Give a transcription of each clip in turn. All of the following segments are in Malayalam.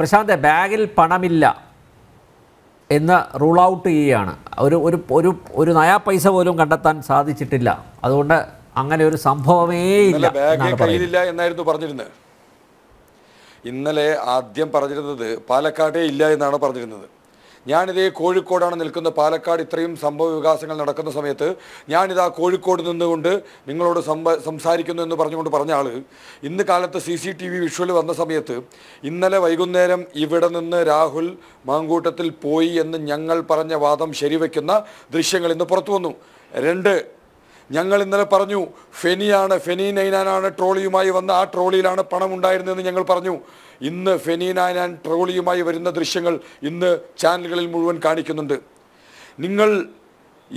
പ്രശാന്ത് ബാഗിൽ പണമില്ല എന്ന് റൂൾ ഔട്ട് ചെയ്യുകയാണ് ഒരു ഒരു ഒരു ഒരു നയാ പൈസ പോലും കണ്ടെത്താൻ സാധിച്ചിട്ടില്ല അതുകൊണ്ട് അങ്ങനെ ഒരു സംഭവമേ ഇല്ല കയ്യിലില്ല എന്നായിരുന്നു പറഞ്ഞിരുന്നത് ഇന്നലെ ആദ്യം പറഞ്ഞിരുന്നത് പാലക്കാടേ ഇല്ല എന്നാണ് പറഞ്ഞിരുന്നത് ഞാനിതേ കോഴിക്കോടാണ് നിൽക്കുന്നത് പാലക്കാട് ഇത്രയും സംഭവ വികാസങ്ങൾ നടക്കുന്ന സമയത്ത് ഞാനിതാ കോഴിക്കോട് നിന്നുകൊണ്ട് നിങ്ങളോട് സംസാരിക്കുന്നു എന്ന് പറഞ്ഞുകൊണ്ട് പറഞ്ഞ ആൾ ഇന്ന് കാലത്ത് C C T V visual വന്ന സമയത്ത് ഇന്നലെ വൈകുന്നേരം ഇവിടെ നിന്ന് രാഹുൽ മാങ്കൂട്ടത്തിൽ പോയി എന്ന് ഞങ്ങൾ പറഞ്ഞ വാദം ശരിവെക്കുന്ന ദൃശ്യങ്ങൾ ഇന്ന് പുറത്തു വന്നു രണ്ട് ഞങ്ങൾ ഇന്നലെ പറഞ്ഞു ഫെനിയാണ് ഫെനി നൈനാനാണ് ട്രോളിയുമായി വന്ന ആ ട്രോളിയിലാണ് പണം ഉണ്ടായിരുന്നതെന്ന് ഞങ്ങൾ പറഞ്ഞു ഇന്ന് ഫെനി നൈനാൻ ട്രോളിയുമായി വരുന്ന ദൃശ്യങ്ങൾ ഇന്ന് ചാനലുകളിൽ മുഴുവൻ കാണിക്കുന്നുണ്ട് നിങ്ങൾ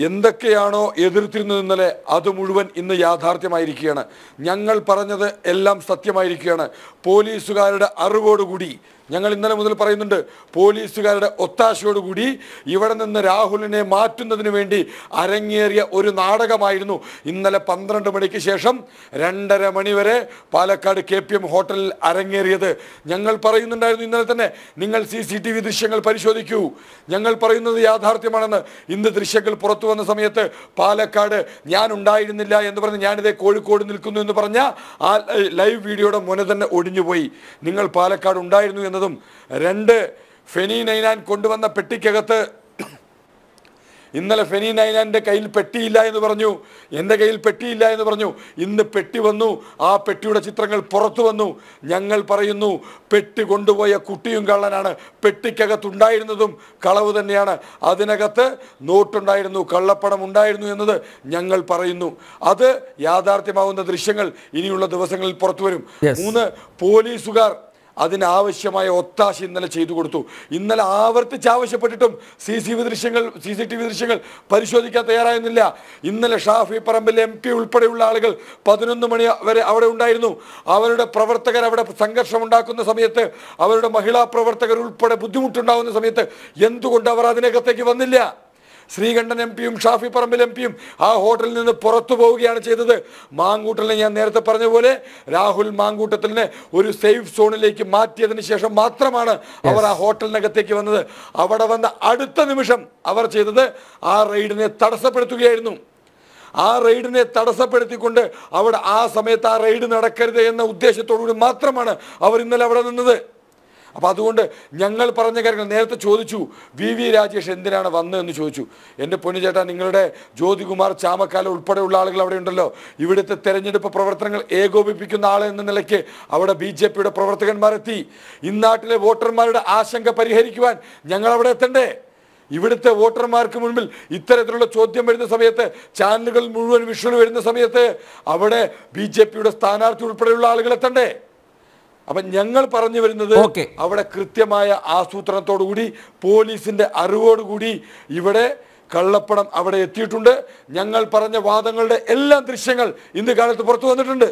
എന്തൊക്കെയാണോ എതിർത്തിരുന്നത് ഇന്നലെ അത് മുഴുവൻ ഇന്ന് യാഥാർത്ഥ്യമായിരിക്കുകയാണ് ഞങ്ങൾ പറഞ്ഞത് എല്ലാം സത്യമായിരിക്കുകയാണ് പോലീസുകാരുടെ അറിവോടുകൂടി ഞങ്ങൾ ഇന്നലെ മുതൽ പറയുന്നുണ്ട് പോലീസുകാരുടെ ഒത്താശയോടുകൂടി ഇവിടെ നിന്ന് രാഹുലിനെ മാറ്റുന്നതിന് വേണ്ടി അരങ്ങേറിയ ഒരു നാടകമായിരുന്നു ഇന്നലെ പന്ത്രണ്ട് മണിക്ക് ശേഷം രണ്ടര മണിവരെ പാലക്കാട് കെ പി എം ഹോട്ടലിൽ അരങ്ങേറിയത് ഞങ്ങൾ പറയുന്നുണ്ടായിരുന്നു ഇന്നലെ തന്നെ നിങ്ങൾ സി സി ടി വി ദൃശ്യങ്ങൾ പരിശോധിക്കൂ ഞങ്ങൾ പറയുന്നത് യാഥാർത്ഥ്യമാണെന്ന് ഇന്ന് ദൃശ്യങ്ങൾ പുറത്തു വന്ന സമയത്ത് പാലക്കാട് ഞാൻ ഉണ്ടായിരുന്നില്ല എന്ന് പറഞ്ഞ് ഞാനിതേ കോഴിക്കോട് നിൽക്കുന്നു എന്ന് പറഞ്ഞ ആ ലൈവ് വീഡിയോയുടെ മുന തന്നെ ഒടിഞ്ഞുപോയി നിങ്ങൾ പാലക്കാട് ഉണ്ടായിരുന്നു എന്നതും രണ്ട് ഫെനി നൈനാൻ കൊണ്ടുവന്ന പെട്ടിക്കകത്ത് ഇന്നലെ ഫെനി നൈനാൻ്റെ കയ്യിൽ പെട്ടിയില്ല എന്ന് പറഞ്ഞു എൻ്റെ കയ്യിൽ പെട്ടിയില്ല എന്ന് പറഞ്ഞു ഇന്ന് പെട്ടി വന്നു ആ പെട്ടിയുടെ ചിത്രങ്ങൾ പുറത്തു വന്നു ഞങ്ങൾ പറയുന്നു പെട്ടി കൊണ്ടുപോയ കുട്ടിയും കള്ളനാണ് പെട്ടിക്കകത്തുണ്ടായിരുന്നതും കളവ് തന്നെയാണ് അതിനകത്ത് നോട്ടുണ്ടായിരുന്നു കള്ളപ്പണം ഉണ്ടായിരുന്നു എന്നത് ഞങ്ങൾ പറയുന്നു അത് യാഥാർത്ഥ്യമാവുന്ന ദൃശ്യങ്ങൾ ഇനിയുള്ള ദിവസങ്ങളിൽ പുറത്തു വരും മൂന്ന് പോലീസുകാർ അതിനാവശ്യമായ ഒത്താശ ഇന്നലെ ചെയ്തു കൊടുത്തു ഇന്നലെ ആവർത്തിച്ച് ആവശ്യപ്പെട്ടിട്ടും സി സി വി ദൃശ്യങ്ങൾ സി സി ടി വി ദൃശ്യങ്ങൾ പരിശോധിക്കാൻ തയ്യാറായിരുന്നില്ല ഇന്നലെ ഷാഫി പറമ്പിൽ എം പി ഉൾപ്പെടെയുള്ള ആളുകൾ പതിനൊന്ന് മണി വരെ അവിടെ ഉണ്ടായിരുന്നു അവരുടെ പ്രവർത്തകർ അവിടെ സംഘർഷം ഉണ്ടാക്കുന്ന സമയത്ത് അവരുടെ മഹിളാ പ്രവർത്തകർ ഉൾപ്പെടെ ബുദ്ധിമുട്ടുണ്ടാകുന്ന സമയത്ത് എന്തുകൊണ്ട് അവർ അതിനകത്തേക്ക് വന്നില്ല ശ്രീകണ്ഠൻ എം പിയും ഷാഫി പറമ്പിൽ എം പിയും ആ ഹോട്ടലിൽ നിന്ന് പുറത്തു പോവുകയാണ് ചെയ്തത് മാങ്കൂട്ടലിനെ ഞാൻ നേരത്തെ പറഞ്ഞ പോലെ രാഹുൽ മാങ്കൂട്ടത്തിലിനെ ഒരു സേഫ് സോണിലേക്ക് മാറ്റിയതിന് ശേഷം മാത്രമാണ് അവർ ആ ഹോട്ടലിനകത്തേക്ക് വന്നത് അവിടെ വന്ന അടുത്ത നിമിഷം അവർ ചെയ്തത് ആ റെയ്ഡിനെ തടസ്സപ്പെടുത്തുകയായിരുന്നു ആ റെയ്ഡിനെ തടസ്സപ്പെടുത്തിക്കൊണ്ട് അവിടെ ആ സമയത്ത് ആ റെയ്ഡ് നടക്കരുത് എന്ന ഉദ്ദേശത്തോടുകൂടി മാത്രമാണ് അവർ ഇന്നലെ അവിടെ നിന്നത് അപ്പോൾ അതുകൊണ്ട് ഞങ്ങൾ പറഞ്ഞ കാര്യങ്ങൾ നേരത്തെ ചോദിച്ചു വി വി രാജേഷ് എന്തിനാണ് വന്നതെന്ന് ചോദിച്ചു എൻ്റെ പൊന്നുചേട്ടാ നിങ്ങളുടെ ജ്യോതികുമാർ ചാമക്കാല ഉൾപ്പെടെയുള്ള ആളുകൾ അവിടെ ഉണ്ടല്ലോ ഇവിടുത്തെ തെരഞ്ഞെടുപ്പ് പ്രവർത്തനങ്ങൾ ഏകോപിപ്പിക്കുന്ന ആൾ എന്ന നിലയ്ക്ക് അവിടെ ബി ജെ പിയുടെ പ്രവർത്തകന്മാരെത്തി ഇന്നാട്ടിലെ വോട്ടർമാരുടെ ആശങ്ക പരിഹരിക്കുവാൻ ഞങ്ങൾ അവിടെ എത്തണ്ടേ ഇവിടുത്തെ വോട്ടർമാർക്ക് മുൻപിൽ ഇത്തരത്തിലുള്ള ചോദ്യം വരുന്ന സമയത്ത് ചാനലുകൾ മുഴുവൻ വിഷ്വൽ വരുന്ന സമയത്ത് അവിടെ ബി ജെ പിയുടെ സ്ഥാനാർത്ഥി ഉൾപ്പെടെയുള്ള ആളുകൾ എത്തണ്ടേ അപ്പൊ ഞങ്ങൾ പറഞ്ഞു വരുന്നത് അവിടെ കൃത്യമായ ആസൂത്രണത്തോടുകൂടി പോലീസിന്റെ അറിവോടുകൂടി ഇവിടെ കള്ളപ്പണം അവിടെ എത്തിയിട്ടുണ്ട് ഞങ്ങൾ പറഞ്ഞ വാദങ്ങളുടെ എല്ലാ ദൃശ്യങ്ങൾ ഇന്ന് കാലത്ത് പുറത്തു വന്നിട്ടുണ്ട്